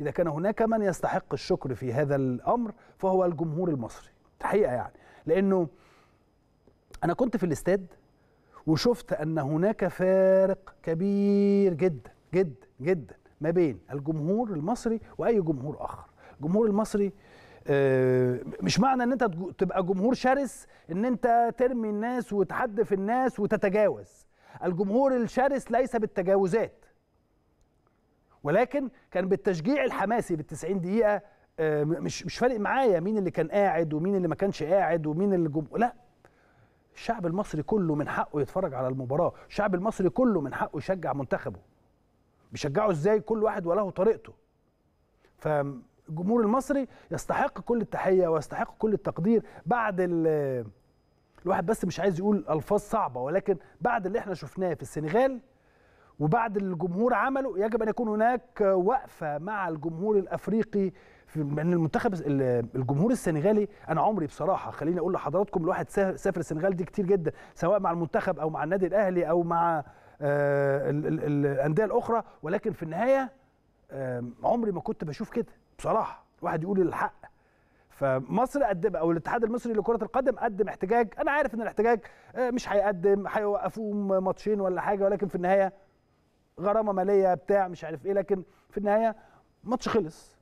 إذا كان هناك من يستحق الشكر في هذا الأمر فهو الجمهور المصري الحقيقة يعني لأنه أنا كنت في الاستاد وشفت أن هناك فارق كبير جدا جدا جدا ما بين الجمهور المصري وأي جمهور آخر الجمهور المصري آه، مش معنى ان انت تبقى جمهور شرس ان انت ترمي الناس وتحدف الناس وتتجاوز الجمهور الشرس ليس بالتجاوزات ولكن كان بالتشجيع الحماسي بال 90 دقيقه آه، مش مش فارق معايا مين اللي كان قاعد ومين اللي ما كانش قاعد ومين اللي جم... لا الشعب المصري كله من حقه يتفرج على المباراه الشعب المصري كله من حقه يشجع منتخبه بيشجعه ازاي كل واحد وله طريقته فالجمهور المصري يستحق كل التحيه ويستحق كل التقدير بعد الواحد بس مش عايز يقول الفاظ صعبه ولكن بعد اللي احنا شفناه في السنغال وبعد الجمهور عمله يجب ان يكون هناك وقفه مع الجمهور الافريقي من المنتخب الجمهور السنغالي انا عمري بصراحه خليني اقول لحضراتكم الواحد سافر السنغال دي كتير جدا سواء مع المنتخب او مع النادي الاهلي او مع آه، الانديه الاخرى ولكن في النهايه عمري ما كنت بشوف كده بصراحه الواحد يقول الحق فمصر قدم او الاتحاد المصري لكره القدم قدم احتجاج انا عارف ان الاحتجاج آه، مش هيقدم هيوقفوه ماتشين ولا حاجه ولكن في النهايه غرامه ماليه بتاع مش عارف ايه لكن في النهايه ماتش خلص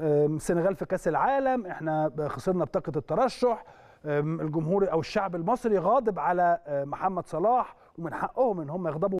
السنغال في كاس العالم احنا خسرنا بطاقه الترشح الجمهور او الشعب المصري غاضب على آه، محمد صلاح ومن حقهم ان هم يغضبوا